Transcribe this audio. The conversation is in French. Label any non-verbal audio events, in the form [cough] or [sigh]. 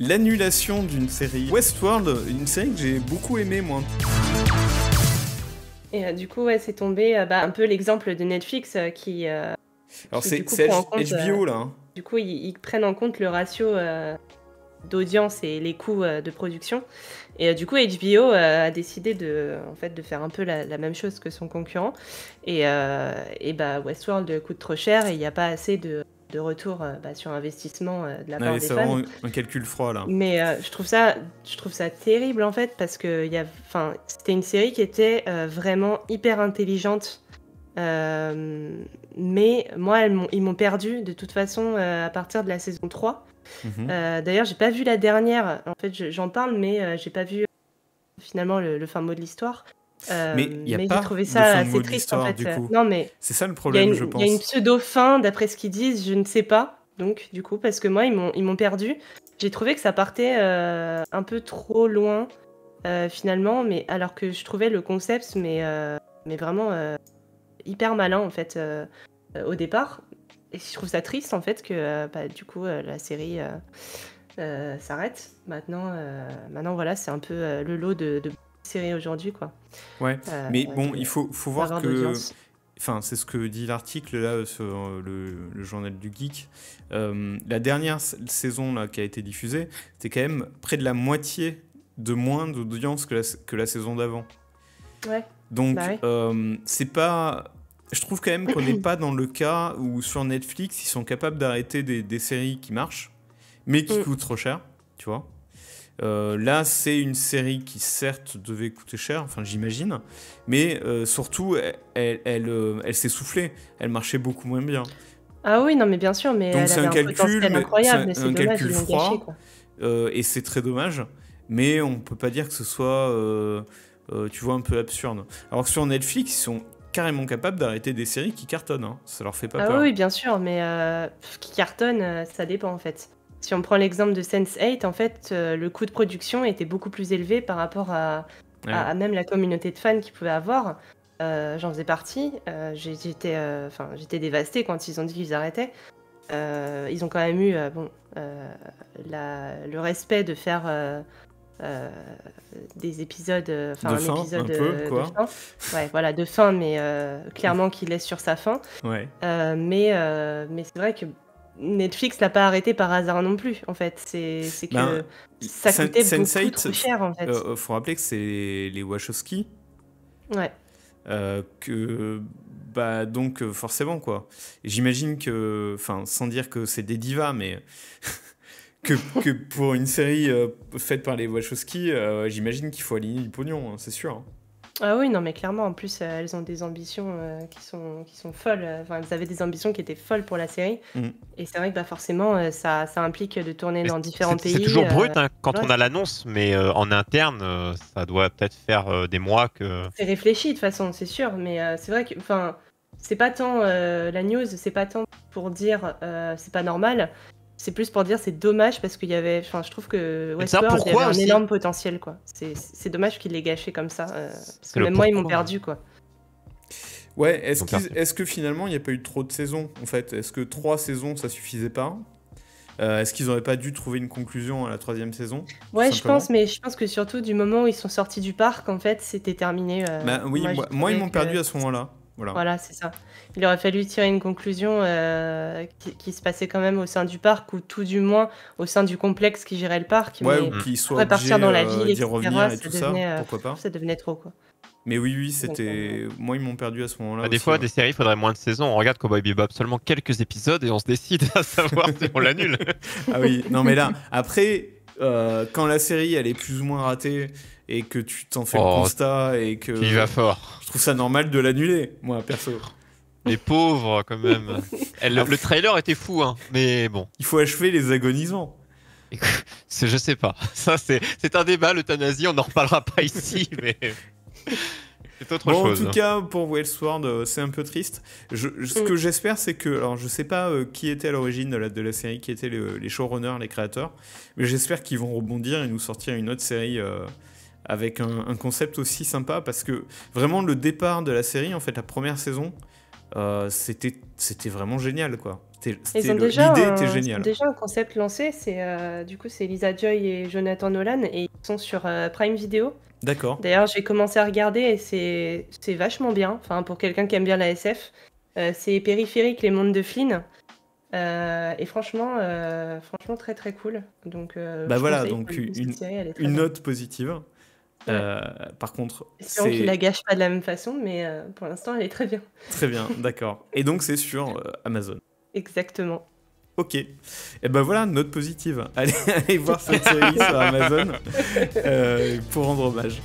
L'annulation d'une série Westworld, une série que j'ai beaucoup aimée moi. Et euh, du coup, ouais, c'est tombé euh, bah, un peu l'exemple de Netflix euh, qui. Alors c'est HBO là. Du coup, ils, prennent en compte le ratio d'audience et les coûts de production. Et du coup, HBO a décidé de, en fait, de faire un peu la, même chose que son concurrent. Et, et bah, Westworld coûte trop cher et il n'y a pas assez de de retour euh, bah, sur investissement euh, de la part des C'est un calcul froid là. Mais euh, je trouve ça, je trouve ça terrible en fait parce que il y enfin, c'était une série qui était vraiment hyper intelligente. mais moi, ils m'ont perdu de toute façon à partir de la saison 3. Mhm. D'ailleurs, j'ai pas vu la dernière. En fait, j'en parle, mais j'ai pas vu finalement le, fin mot de l'histoire mais euh, il y a pas trouvé ça assez triste en fait. Non mais c'est ça le problème, je pense. Il y a une pseudo fin, d'après ce qu'ils disent, je ne sais pas. Donc du coup, parce que moi ils m'ont ils m'ont perdu. J'ai trouvé que ça partait euh, un peu trop loin euh, finalement, mais alors que je trouvais le concept mais mais vraiment hyper malin en fait au départ. Et je trouve ça triste en fait que bah, du coup la série s'arrête. Maintenant maintenant voilà c'est un peu le lot de série aujourd'hui, quoi. Ouais, euh, mais euh, bon, il faut, faut voir que. Enfin, c'est ce que dit l'article là sur euh, le, journal du geek. la dernière saison là qui a été diffusée, c'était quand même près de la moitié de moins d'audience que la, que la saison d'avant. Ouais. Donc bah c'est pas je trouve quand même qu'on n'est pas dans le cas où sur Netflix, ils sont capables d'arrêter des, des, séries qui marchent, mais qui mm. coûtent trop cher, tu vois. Euh, là, c'est une série qui certes devait coûter cher, enfin j'imagine, mais euh, surtout, elle, euh, elle, s'est soufflée, elle marchait beaucoup moins bien. Ah oui, non mais bien sûr, mais c'est un, calcul, incroyable, c'est un, calcul froid, et c'est très dommage, mais on peut pas dire que ce soit, tu vois, un peu absurde. Alors que sur Netflix, ils sont carrément capables d'arrêter des séries qui cartonnent, hein. ça leur fait pas ah peur. Ah oui, bien sûr, mais qui cartonnent, ça dépend en fait. Si on prend l'exemple de Sense8, en fait, euh, le coût de production était beaucoup plus élevé par rapport à, même la communauté de fans qu'ils pouvaient avoir. Euh, j'en faisais partie. Euh, j'étais enfin, dévastée quand ils ont dit qu'ils arrêtaient. ils ont quand même eu bon, le respect de faire des épisodes. Enfin, de un fin, épisode de fin. Ouais, voilà, de fin, mais clairement qu'il laisse sur sa fin. Ouais. mais mais c'est vrai que Netflix l'a pas arrêté par hasard non plus, en fait. C'est que ben, ça coûtait beaucoup trop cher, en fait. Euh, faut rappeler que c'est les Wachowski. Ouais. Euh, que bah donc euh, forcément quoi. J'imagine que, enfin, sans dire que c'est des divas, mais [laughs] que, que, pour une série faite par les Wachowski, j'imagine qu'il faut aligner du pognon, hein, c'est sûr. Hein. Ah oui, non, mais clairement, en plus, euh, elles ont des ambitions euh, qui, sont, qui sont folles. Enfin, elles avaient des ambitions qui étaient folles pour la série. Mm. Et c'est vrai que bah, forcément, euh, ça, ça, implique de tourner dans différents pays. C'est toujours brut hein, quand on a l'annonce, mais en interne, ça doit peut-être faire des mois que. C'est réfléchi de toute façon, c'est sûr. Mais c'est vrai que. Enfin, c'est pas tant la news, c'est pas tant pour dire c'est pas normal, c'est plus pour dire c'est dommage parce qu'il y avait, je trouve que Westworld il y avait un énorme potentiel quoi. C'est dommage qu'ils l'aient gâché comme ça euh, parce que même moi ils m'ont perdu quoi. Ouais, est-ce que finalement il n'y a pas eu trop de saisons en fait Est-ce que trois saisons ça suffisait pas euh, Est-ce qu'ils n'auraient pas dû trouver une conclusion à la troisième saison Ouais, je pense, mais je pense que surtout du moment où ils sont sortis du parc, en fait, c'était terminé. Euh, bah oui, moi ils m'ont perdu à ce moment-là. Voilà, c'est ça. Il aurait fallu tirer une conclusion euh, qui, se passait quand même au sein du parc, ou tout du moins au sein du complexe qui gérait le parc. Ouais, ou qui soit dans la euh, ville, revenir et tout ça, euh, pourquoi pas Ça devenait trop, quoi. Mais oui, oui, c'était. Moi, ils m'ont perdu à ce moment-là. Bah, des fois, hein. des séries, il faudrait moins de saisons. On regarde Cowboy Bebop seulement quelques épisodes et on se décide à savoir si on l'annule. ah oui, non, mais là, après, quand la série, elle est plus ou moins ratée et que tu t'en fais le oh, constat et que. Il va fort. Je trouve ça normal de l'annuler, moi, perso. Les pauvres, quand même. [laughs] le trailer était fou, hein, mais bon. Il faut achever les agonisants. Je sais pas. [laughs] Ça, c'est un débat, l'euthanasie, on n'en reparlera pas ici, [laughs] mais. C'est autre bon, chose. En tout cas, pour Wellsward, euh, c'est un peu triste. ce mm. que j'espère, c'est que. Alors, je sais pas euh, qui était à l'origine de la, de la série, qui étaient les, showrunners, les créateurs, mais j'espère qu'ils vont rebondir et nous sortir une autre série. Euh, avec un, concept aussi sympa parce que vraiment le départ de la série, en fait, la première saison, euh, c'était c'était vraiment génial quoi. L'idée était géniale. Déjà un concept lancé, c'est euh, du coup c'est Lisa Joy et Jonathan Nolan et ils sont sur euh, Prime Video. D'accord. D'ailleurs j'ai commencé à regarder et c'est vachement bien. Enfin pour quelqu'un qui aime bien la SF, c'est périphérique les mondes de Flynn. et franchement, franchement très très cool. Donc, bah voilà, donc une note positive. Euh, par contre, c'est qu'il la gâche pas de la même façon, mais euh, pour l'instant, elle est très bien. Très bien, [laughs] d'accord. Et donc, c'est sur euh, Amazon. Exactement. Ok. Et eh ben voilà, note positive. Allez, [laughs] allez voir cette série sur Amazon [laughs] pour rendre hommage.